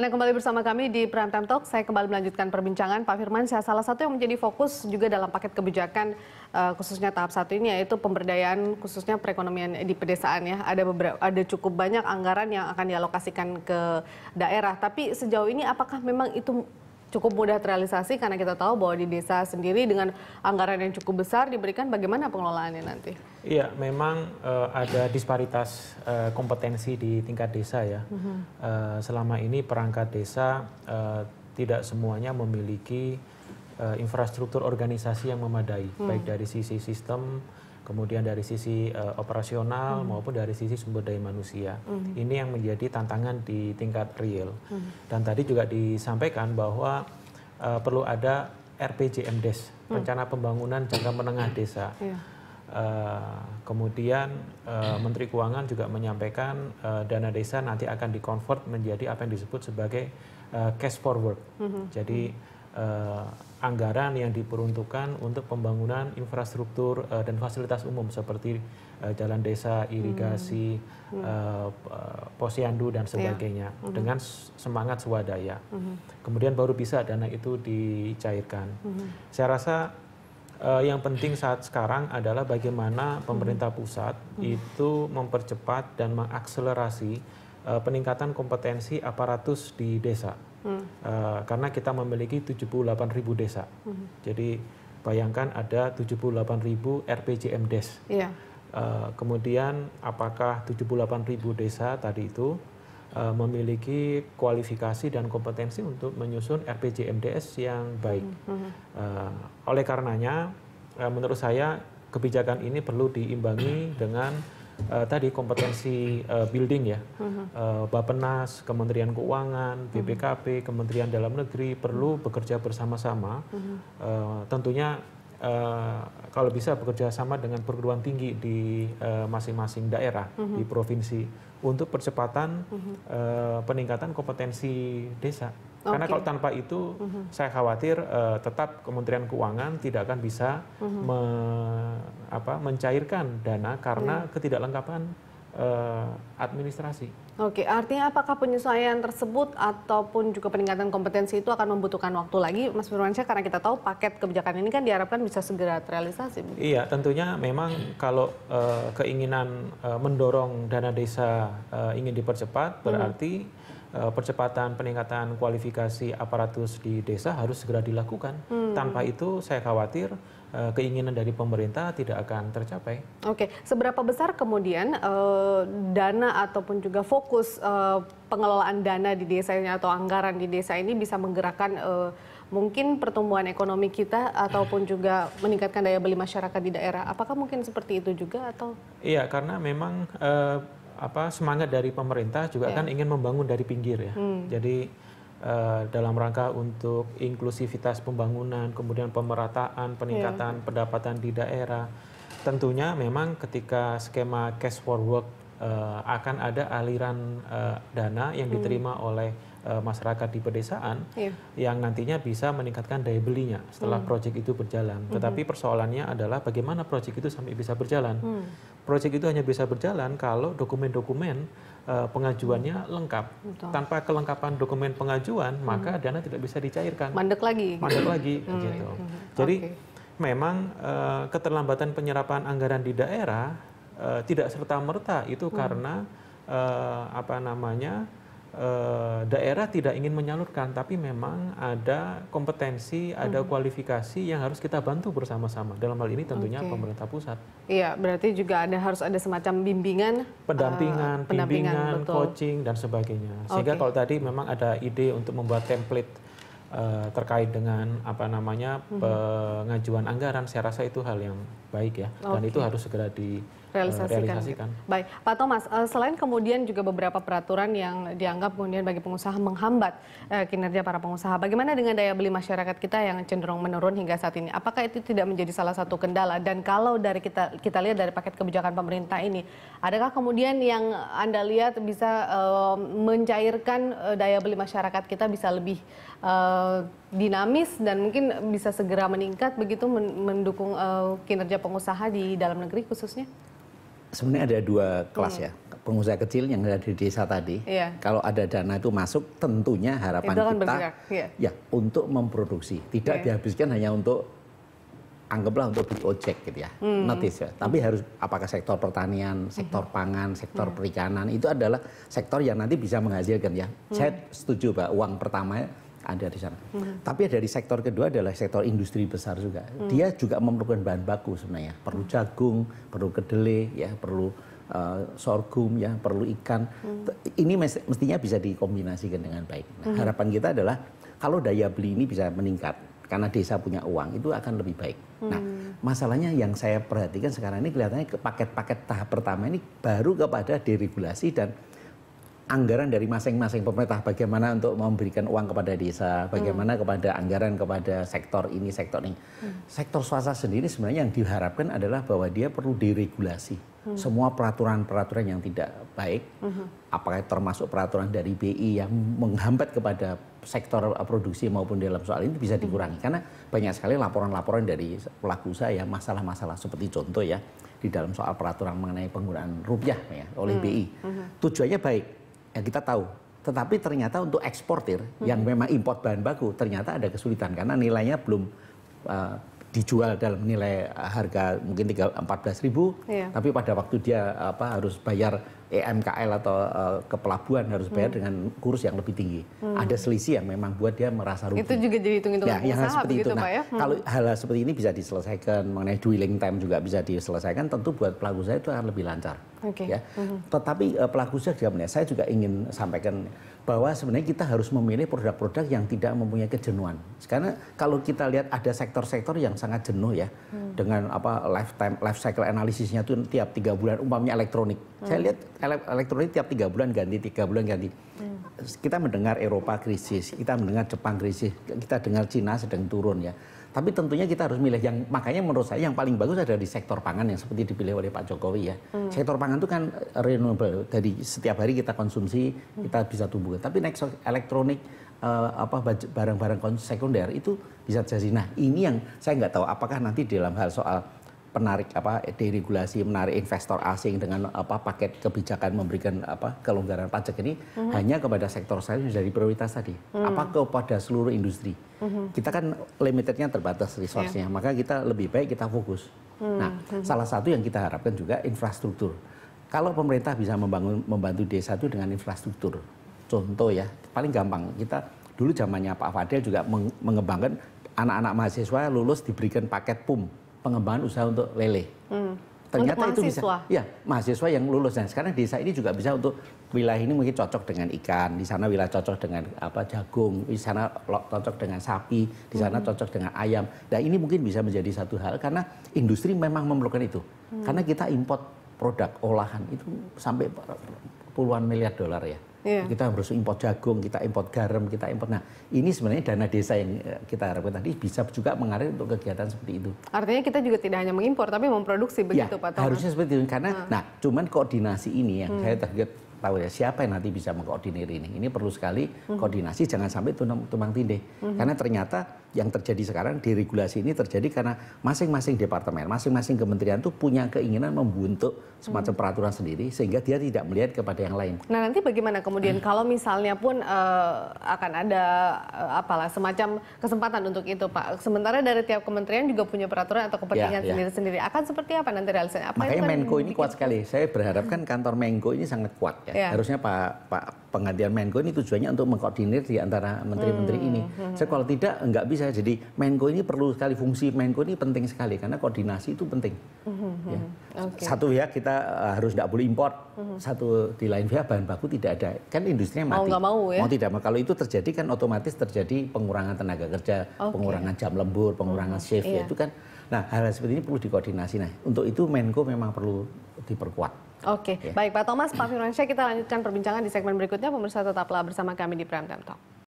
Anda kembali bersama kami di Prime Time Talk. Saya kembali melanjutkan perbincangan Pak Firman. Salah satu yang menjadi fokus juga dalam paket kebijakan uh, khususnya tahap satu ini yaitu pemberdayaan khususnya perekonomian di pedesaan ya. Ada beberapa, ada cukup banyak anggaran yang akan dialokasikan ke daerah. Tapi sejauh ini apakah memang itu cukup mudah terrealisasi karena kita tahu bahwa di desa sendiri dengan anggaran yang cukup besar diberikan bagaimana pengelolaannya nanti? Iya, memang uh, ada disparitas uh, kompetensi di tingkat desa ya. Uh -huh. uh, selama ini perangkat desa uh, tidak semuanya memiliki uh, infrastruktur organisasi yang memadai, hmm. baik dari sisi sistem kemudian dari sisi uh, operasional hmm. maupun dari sisi sumber daya manusia. Hmm. Ini yang menjadi tantangan di tingkat real. Hmm. Dan tadi juga disampaikan bahwa uh, perlu ada RPJMDes, hmm. rencana pembangunan jangka menengah desa. Yeah. Iya. Uh, kemudian uh, Menteri Keuangan juga menyampaikan uh, dana desa nanti akan dikonvert menjadi apa yang disebut sebagai uh, cash forward. -hmm. Jadi hmm. Eh, anggaran yang diperuntukkan untuk pembangunan infrastruktur uh, dan fasilitas umum seperti uh, jalan desa, irigasi, hmm. Uh, posyandu dan ya. sebagainya yeah. Hmm. dengan semangat swadaya. Hmm. Kemudian baru bisa dana itu dicairkan. Hmm. Saya rasa uh, yang penting saat sekarang adalah bagaimana hmm. pemerintah pusat hmm. itu mempercepat dan mengakselerasi peningkatan kompetensi aparatus di desa. Uh, karena kita memiliki 78.000 ribu desa. Hmm. Jadi bayangkan ada 78.000 ribu RPJM des. Yeah. Iya. Uh, kemudian apakah 78.000 ribu desa tadi itu uh, memiliki kualifikasi dan kompetensi untuk menyusun RPJM Des yang baik. Hmm. Uh, oleh karenanya, uh, menurut saya kebijakan ini perlu diimbangi dengan uh, tadi kompetensi uh, building ya, uh, Bapenas, Kementerian Keuangan, mm-hmm. BPKP, Kementerian Dalam Negeri perlu mm-hmm. bekerja bersama-sama. Uh, tentunya uh, kalau bisa bekerja sama dengan perguruan tinggi di masing-masing uh, daerah uh, daerah di provinsi untuk percepatan uh, peningkatan kompetensi desa. Karena kalau tanpa itu, uh -huh. saya khawatir uh, tetap Kementerian Keuangan tidak akan bisa uh -huh apa mencairkan dana karena hmm. ketidaklengkapan uh, administrasi. Oke, artinya apakah penyesuaian tersebut ataupun juga peningkatan kompetensi itu akan membutuhkan waktu lagi, Mas Firmansyah? Karena kita tahu paket kebijakan ini kan diharapkan bisa segera terrealisasi. Iya, tentunya memang kalau uh, keinginan uh, mendorong dana desa uh, ingin dipercepat, hmm. berarti hmm. percepatan peningkatan kualifikasi aparatus di desa harus segera dilakukan. Hmm. Tanpa itu, saya khawatir Eh, keinginan dari pemerintah tidak akan tercapai. Oke, seberapa besar kemudian uh, dana ataupun juga fokus uh, pengelolaan dana di desanya atau anggaran di desa ini bisa menggerakkan uh, mungkin pertumbuhan ekonomi kita ataupun juga meningkatkan daya beli masyarakat di daerah. Apakah mungkin seperti itu juga atau? Iya, karena memang apa semangat dari pemerintah juga yeah. kan ingin membangun dari pinggir ya. Hmm. Jadi Eh, dalam rangka untuk inklusivitas pembangunan, kemudian pemerataan, peningkatan yeah. pendapatan di daerah. Tentunya memang ketika skema cash for work uh, akan ada aliran uh, dana yang hmm. diterima hmm. oleh Eh, masyarakat di pedesaan yeah. yang nantinya bisa meningkatkan daya belinya setelah hmm. proyek itu berjalan. Hmm. Tetapi persoalannya adalah bagaimana proyek itu sampai bisa berjalan. Hmm. Proyek itu hanya bisa berjalan kalau dokumen-dokumen uh, pengajuannya hmm. lengkap. Betul. Tanpa kelengkapan dokumen pengajuan, hmm. maka dana tidak bisa dicairkan. Mandek lagi. Mandek lagi hmm. gitu. hmm Jadi okay. Memang uh, keterlambatan penyerapan anggaran di daerah tidak serta merta itu hmm. karena uh, apa namanya Eh, daerah tidak ingin menyalurkan, tapi memang ada kompetensi, ada hmm. kualifikasi yang harus kita bantu bersama-sama. Dalam hal ini tentunya okay. pemerintah pusat. Iya, berarti juga ada harus ada semacam bimbingan, eh, pendampingan, uh, pendampingan bimbingan, betul. coaching dan sebagainya. Sehingga okay. kalau tadi memang ada ide untuk membuat template eh, terkait dengan apa namanya hmm. pengajuan anggaran, saya rasa itu hal yang baik ya, dan okay. itu harus segera di realisasikan. realisasikan. Baik, Pak Thomas, eh, selain kemudian juga beberapa peraturan yang dianggap kemudian bagi pengusaha menghambat eh, kinerja para pengusaha, bagaimana dengan daya beli masyarakat kita yang cenderung menurun hingga saat ini? Apakah itu tidak menjadi salah satu kendala? Dan kalau dari kita kita lihat dari paket kebijakan pemerintah ini, adakah kemudian yang anda lihat bisa eh, mencairkan daya beli masyarakat kita bisa lebih dinamis dan mungkin bisa segera meningkat begitu mendukung kinerja pengusaha di dalam negeri khususnya? sebenarnya ada dua kelas iya. ya pengusaha kecil yang ada di desa tadi yeah. kalau ada dana itu masuk tentunya harapan kita iya. ya untuk memproduksi tidak yeah. dihabiskan hanya untuk anggaplah untuk beli ojek gitu ya hmm. notis ya tapi harus apakah sektor pertanian sektor hmm. pangan sektor hmm. perikanan itu adalah sektor yang nanti bisa menghasilkan ya hmm. saya setuju pak uang pertama ada di sana. Hmm. Tapi dari sektor kedua adalah sektor industri besar juga. Hmm. Dia juga memerlukan bahan baku sebenarnya. Perlu jagung, perlu kedelai, ya perlu uh, sorghum, ya perlu ikan. Hmm. Ini mestinya bisa dikombinasikan dengan baik. Nah, hmm. Harapan kita adalah kalau daya beli ini bisa meningkat karena desa punya uang itu akan lebih baik. Nah, hmm. Nah, masalahnya yang saya perhatikan sekarang ini kelihatannya paket-paket tahap pertama ini baru kepada deregulasi dan anggaran dari masing-masing pemerintah bagaimana untuk memberikan uang kepada desa, bagaimana hmm. kepada anggaran kepada sektor ini, sektor ini. Hmm. Sektor swasta sendiri sebenarnya yang diharapkan adalah bahwa dia perlu diregulasi. Hmm. Semua peraturan-peraturan yang tidak baik, hmm. apakah termasuk peraturan dari BI yang menghambat kepada sektor produksi maupun dalam soal ini bisa hmm. dikurangi hmm. karena banyak sekali laporan-laporan dari pelaku usaha yang masalah-masalah seperti contoh ya di dalam soal peraturan mengenai penggunaan rupiah ya oleh hmm. BI. Hmm. Tujuannya baik, ya kita tahu. Tetapi ternyata untuk eksportir hmm. yang memang import bahan baku ternyata ada kesulitan karena nilainya belum uh, dijual dalam nilai harga mungkin tiga empat ribu, yeah. tapi pada waktu dia apa harus bayar EMKL atau uh, eh, ke harus bayar hmm. dengan kurs yang lebih tinggi. Hmm. Ada selisih yang memang buat dia merasa rugi. Itu juga jadi hitung-hitungan ya, yang seperti itu. Ya? Nah, ya? hmm. kalau hal-hal seperti ini bisa diselesaikan mengenai dwelling time juga bisa diselesaikan, tentu buat pelaku usaha itu akan lebih lancar. Okay. Ya. Hmm. Tetapi uh, pelaku usaha juga saya juga ingin sampaikan bahwa sebenarnya kita harus memilih produk-produk yang tidak mempunyai kejenuhan. Karena kalau kita lihat ada sektor-sektor yang sangat jenuh ya hmm. dengan apa lifetime life cycle analisisnya itu tiap tiga bulan umpamanya elektronik Hmm. Saya lihat elektronik tiap tiga bulan ganti, tiga bulan ganti. Hmm. Kita mendengar Eropa krisis, kita mendengar Jepang krisis, kita dengar Cina sedang turun ya. Tapi tentunya kita harus milih yang makanya menurut saya yang paling bagus adalah di sektor pangan yang seperti dipilih oleh Pak Jokowi ya. Hmm. Sektor pangan itu kan renewable dari setiap hari kita konsumsi hmm. kita bisa tumbuh. Tapi next elektronik uh, apa barang-barang sekunder itu bisa jadi. Nah ini yang saya nggak tahu apakah nanti dalam hal soal penarik apa deregulasi menarik investor asing dengan apa paket kebijakan memberikan apa kelonggaran pajak ini mm-hmm. hanya kepada sektor saya menjadi prioritas tadi mm-hmm. apa kepada seluruh industri mm-hmm. kita kan limitednya terbatas resource yeah. maka kita lebih baik kita fokus mm-hmm. nah mhm. salah satu yang kita harapkan juga infrastruktur kalau pemerintah bisa membangun membantu desa itu dengan infrastruktur contoh ya paling gampang kita dulu zamannya Pak Fadil juga mengembangkan anak-anak mahasiswa lulus diberikan paket PUM pengembangan usaha untuk lele. Hmm. Ternyata untuk itu mahasiswa. bisa. Ya, mahasiswa yang lulus dan nah, sekarang desa ini juga bisa untuk wilayah ini mungkin cocok dengan ikan, di sana wilayah cocok dengan apa jagung, di sana cocok dengan sapi, di sana hmm. cocok dengan ayam. Nah, ini mungkin bisa menjadi satu hal karena industri memang memerlukan itu. Hmm. Karena kita import produk olahan itu sampai puluhan miliar dolar ya. Yeah. Kita harus impor jagung, kita impor garam, kita impor. Nah, ini sebenarnya dana desa yang eh, kita harapkan tadi bisa juga mengalir untuk kegiatan seperti itu. Artinya kita juga tidak hanya mengimpor, tapi memproduksi iya, begitu, ya, Pak Thomas. Harusnya seperti itu karena, nah, nah cuman koordinasi ini yang hmm. saya target tahu ya siapa yang nanti bisa mengkoordinir ini. Ini perlu sekali hmm. koordinasi, hmm. jangan sampai tumpang tindih. Hmm. Karena ternyata yang terjadi sekarang di regulasi ini terjadi karena masing-masing departemen, masing-masing kementerian itu punya keinginan membentuk semacam hmm. peraturan sendiri sehingga dia tidak melihat kepada yang lain. Nah nanti bagaimana kemudian hmm. kalau misalnya pun uh, akan ada uh, apalah semacam kesempatan untuk itu Pak. Sementara dari tiap kementerian juga punya peraturan atau kepentingan sendiri-sendiri. Ya, ya. Akan seperti apa nanti realisasinya? Apa Makanya Menko ini kuat sekali. Hmm. Saya berharap kan kantor Menko ini sangat kuat ya. ya. Harusnya Pak Pak penggantian Menko ini tujuannya untuk mengkoordinir di antara menteri-menteri hmm, ini. Hmm. Saya kalau tidak nggak bisa saya jadi Menko ini perlu sekali fungsi Menko ini penting sekali karena koordinasi itu penting. Mm-hmm. Ya. Okay. Satu ya kita eh, harus tidak boleh import. Mm-hmm. Satu di lain pihak bahan baku tidak ada. Kan industrinya mati. Mau nggak mau ya. Mau tidak mau. Kalau itu terjadi kan otomatis terjadi pengurangan tenaga kerja, okay. pengurangan jam lembur, pengurangan mm-hmm. shift ya iya. itu kan. Nah hal seperti ini perlu dikoordinasi. Nah untuk itu Menko memang perlu diperkuat. Oke, okay. Ya. baik Pak Thomas, Pak Firmansyah kita lanjutkan perbincangan di segmen berikutnya. Pemirsa tetaplah bersama kami di Prime Time Talk.